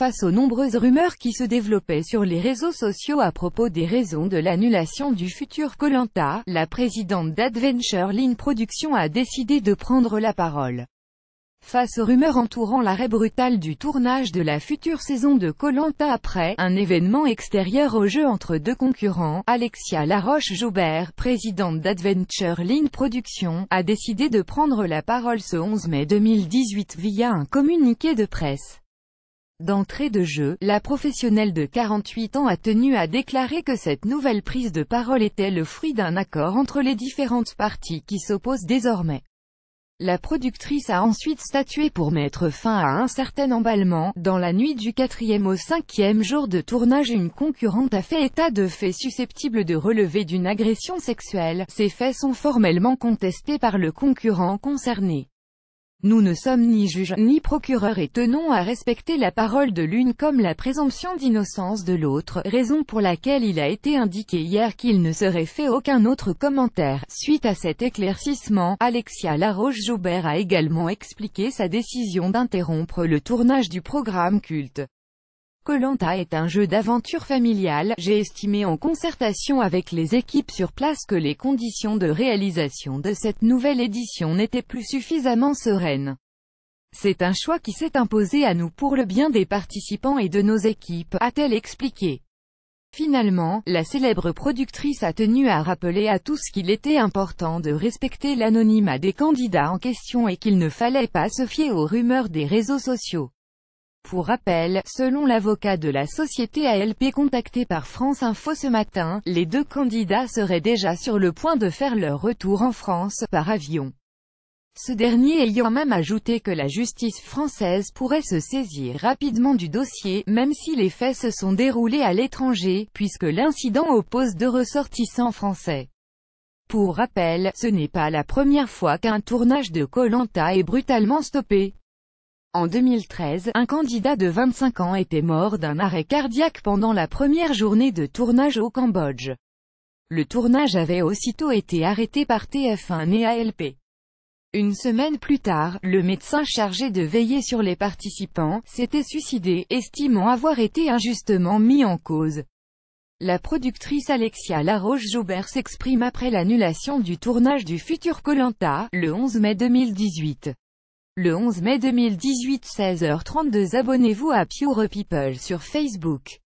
Face aux nombreuses rumeurs qui se développaient sur les réseaux sociaux à propos des raisons de l'annulation du futur Colanta, la présidente d'Adventure Line Production a décidé de prendre la parole. Face aux rumeurs entourant l'arrêt brutal du tournage de la future saison de Colanta après un événement extérieur au jeu entre deux concurrents, Alexia Laroche-Joubert, présidente d'Adventure Line Production, a décidé de prendre la parole ce 11 mai 2018 via un communiqué de presse. D'entrée de jeu, la professionnelle de 48 ans a tenu à déclarer que cette nouvelle prise de parole était le fruit d'un accord entre les différentes parties qui s'opposent désormais. La productrice a ensuite statué pour mettre fin à un certain emballement. Dans la nuit du quatrième au cinquième jour de tournage une concurrente a fait état de faits susceptibles de relever d'une agression sexuelle. Ces faits sont formellement contestés par le concurrent concerné. Nous ne sommes ni juges, ni procureurs et tenons à respecter la parole de l'une comme la présomption d'innocence de l'autre, raison pour laquelle il a été indiqué hier qu'il ne serait fait aucun autre commentaire. Suite à cet éclaircissement, Alexia Laroche-Joubert a également expliqué sa décision d'interrompre le tournage du programme culte. Colanta est un jeu d'aventure familiale, j'ai estimé en concertation avec les équipes sur place que les conditions de réalisation de cette nouvelle édition n'étaient plus suffisamment sereines. C'est un choix qui s'est imposé à nous pour le bien des participants et de nos équipes, a-t-elle expliqué. Finalement, la célèbre productrice a tenu à rappeler à tous qu'il était important de respecter l'anonymat des candidats en question et qu'il ne fallait pas se fier aux rumeurs des réseaux sociaux. Pour rappel, selon l'avocat de la société ALP contacté par France Info ce matin, les deux candidats seraient déjà sur le point de faire leur retour en France, par avion. Ce dernier ayant même ajouté que la justice française pourrait se saisir rapidement du dossier, même si les faits se sont déroulés à l'étranger, puisque l'incident oppose deux ressortissants français. Pour rappel, ce n'est pas la première fois qu'un tournage de Colanta est brutalement stoppé. En 2013, un candidat de 25 ans était mort d'un arrêt cardiaque pendant la première journée de tournage au Cambodge. Le tournage avait aussitôt été arrêté par TF1 et ALP. Une semaine plus tard, le médecin chargé de veiller sur les participants, s'était suicidé, estimant avoir été injustement mis en cause. La productrice Alexia Laroche-Joubert s'exprime après l'annulation du tournage du futur Colanta, le 11 mai 2018. Le 11 mai 2018 16h32 Abonnez-vous à Pure People sur Facebook.